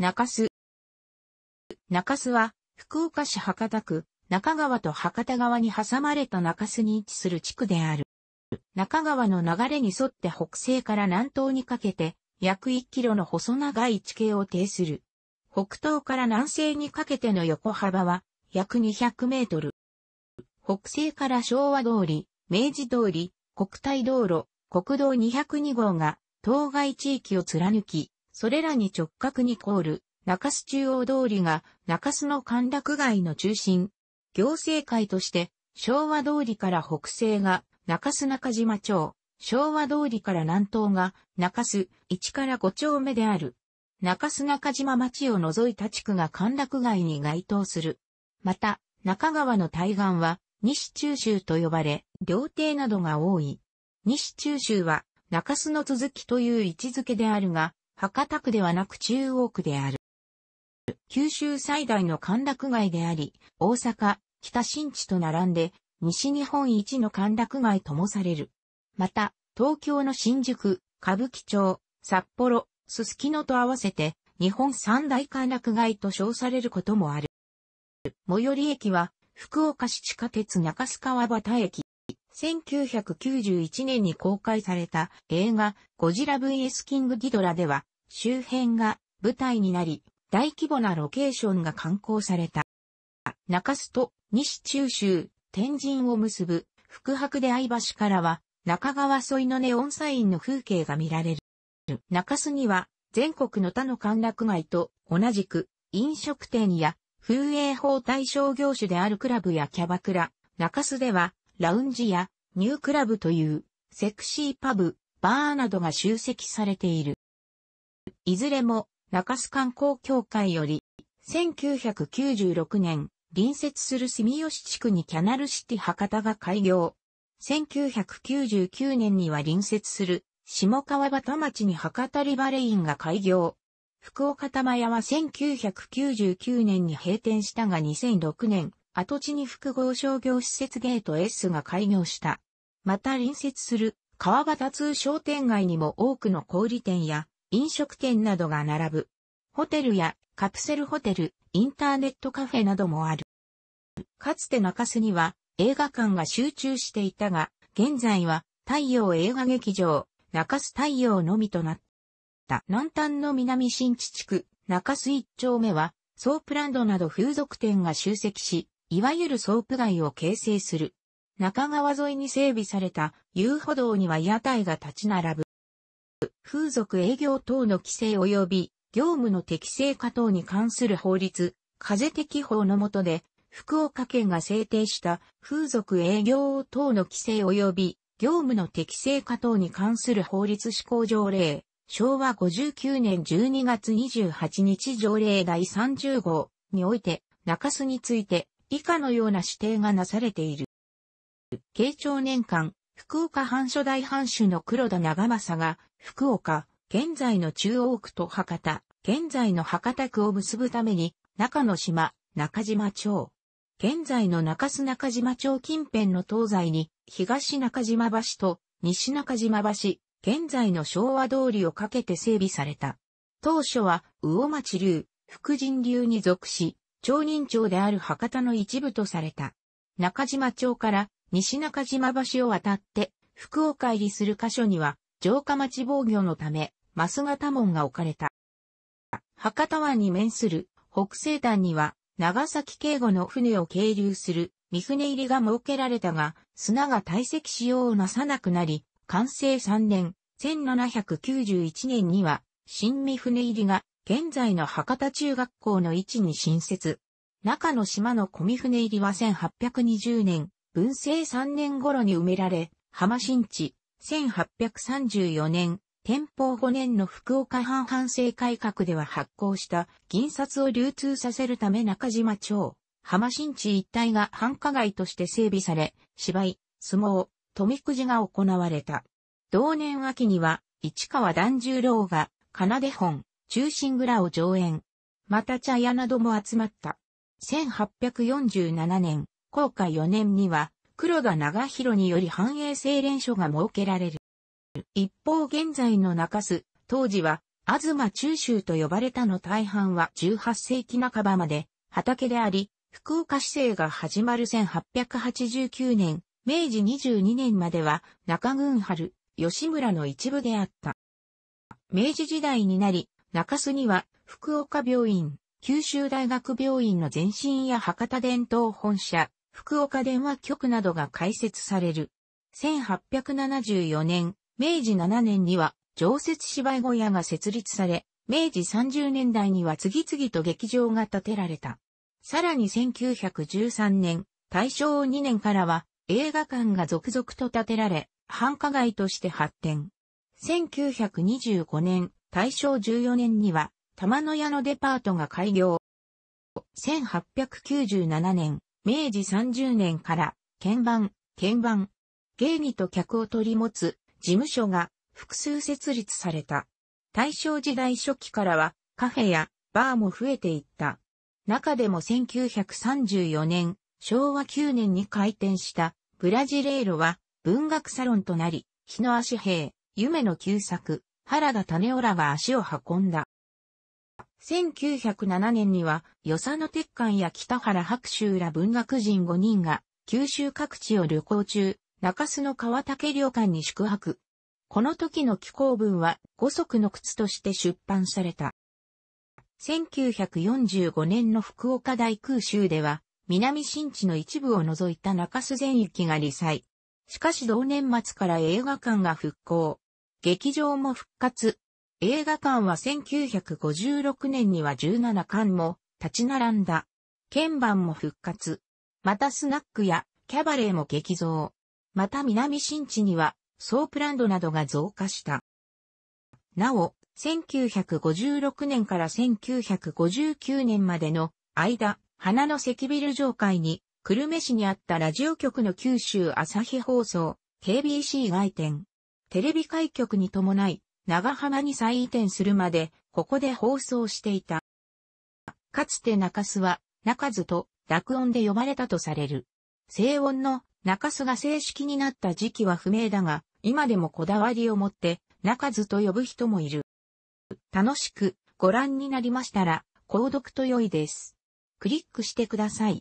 中洲。中洲は、福岡市博多区、中川と博多川に挟まれた中洲に位置する地区である。中川の流れに沿って北西から南東にかけて、約1キロの細長い地形を呈する。北東から南西にかけての横幅は、約200メートル。北西から昭和通り、明治通り、国体道路、国道202号が、当該地域を貫き、それらに直角にコール、中洲中央通りが中洲の歓楽街の中心、行政会として昭和通りから北西が中洲中島町、昭和通りから南東が中洲1から5丁目である。中洲中島町を除いた地区が歓楽街に該当する。また、中川の対岸は西中州と呼ばれ、料亭などが多い。西中州は中洲の続きという位置づけであるが、博多区ではなく中央区である。九州最大の歓楽街であり、大阪、北新地と並んで、西日本一の歓楽街ともされる。また、東京の新宿、歌舞伎町、札幌、すすきのと合わせて、日本三大歓楽街と称されることもある。最寄り駅は、福岡市地下鉄中須川端駅。1991年に公開された映画、ゴジラ vs キングギドラでは、周辺が舞台になり、大規模なロケーションが刊行された。中洲と西中州、天神を結ぶ、福白で相橋からは、中川沿いのネオンサインの風景が見られる。中洲には、全国の他の歓楽街と同じく、飲食店や、風営法対象業種であるクラブやキャバクラ、中洲では、ラウンジや、ニュークラブという、セクシーパブ、バーなどが集積されている。いずれも中洲観光協会より、1996年、隣接する住吉地区にキャナルシティ博多が開業。1999年には隣接する下川端町に博多リバレインが開業。福岡玉屋は1999年に閉店したが2006年、跡地に複合商業施設ゲート S が開業した。また隣接する川端通商店街にも多くの小売店や飲食店などが並ぶ。ホテルやカプセルホテル、インターネットカフェなどもある。かつて中洲には映画館が集中していたが、現在は太陽映画劇場、中洲太陽のみとなった。南端の南新地地区、中洲一丁目は、ソープランドなど風俗店が集積し、いわゆるソープ街を形成する。中川沿いに整備された遊歩道には屋台が立ち並ぶ。風俗営業等の規制及び業務の適正化等に関する法律、風適法の下で、福岡県が制定した風俗営業等の規制及び業務の適正化等に関する法律施行条例、昭和59年12月28日条例第30号において、中洲について以下のような指定がなされている。慶長年間、福岡藩所大藩主の黒田長政が福岡、現在の中央区と博多、現在の博多区を結ぶために、中之島、中島町。現在の中洲中島町近辺の東西に、東中島橋と西中島橋、現在の昭和通りをかけて整備された。当初は、魚町流、福神流に属し、町人町である博多の一部とされた。中島町から西中島橋を渡って、福岡入りする箇所には、城下町防御のため、増型門が置かれた。博多湾に面する北西端には、長崎警護の船を係留する三船入りが設けられたが、砂が堆積しようなさなくなり、完成3年、1791年には、新三船入りが、現在の博多中学校の位置に新設。中の島の小三船入りは1820年、文政3年頃に埋められ、浜新地、1834年、天保5年の福岡藩藩政改革では発行した銀札を流通させるため中島町、浜新地一帯が繁華街として整備され、芝居、相撲、富くじが行われた。同年秋には、市川團十郎が、奏で本、中心蔵を上演。また茶屋なども集まった。1847年、公開4年には、黒田長広により繁栄精錬所が設けられる。一方現在の中洲、当時は、東中州と呼ばれたの大半は18世紀半ばまで畑であり、福岡市政が始まる1889年、明治22年までは中郡春、吉村の一部であった。明治時代になり、中洲には福岡病院、九州大学病院の前身や博多伝統本社、福岡電話局などが開設される。1874年、明治7年には常設芝居小屋が設立され、明治30年代には次々と劇場が建てられた。さらに1913年、大正2年からは映画館が続々と建てられ、繁華街として発展。1925年、大正14年には、玉の屋のデパートが開業。1897年、明治30年から、鍵盤、鍵盤、芸妓と客を取り持つ事務所が複数設立された。大正時代初期からはカフェやバーも増えていった。中でも1934年、昭和9年に開店したブラジレイロは文学サロンとなり、日の足平、夢の旧作、原田種夫らが足を運んだ。1907年には、与謝野鉄管や北原白州ら文学人5人が、九州各地を旅行中、中洲の川竹旅館に宿泊。この時の寄稿文は五足の靴として出版された。1945年の福岡大空襲では、南新地の一部を除いた中洲全域が理災。しかし同年末から映画館が復興。劇場も復活。映画館は1956年には17館も立ち並んだ。鍵盤も復活。またスナックやキャバレーも激増。また南新地にはソープランドなどが増加した。なお、1956年から1959年までの間、花の関ビル上階に、久留米市にあったラジオ局の九州朝日放送、KBC 外店、テレビ開局に伴い、長浜に再移転するまで、ここで放送していた。かつて中洲は、中津と落音で呼ばれたとされる。静音の中洲が正式になった時期は不明だが、今でもこだわりを持って、中津と呼ぶ人もいる。楽しくご覧になりましたら、購読と良いです。クリックしてください。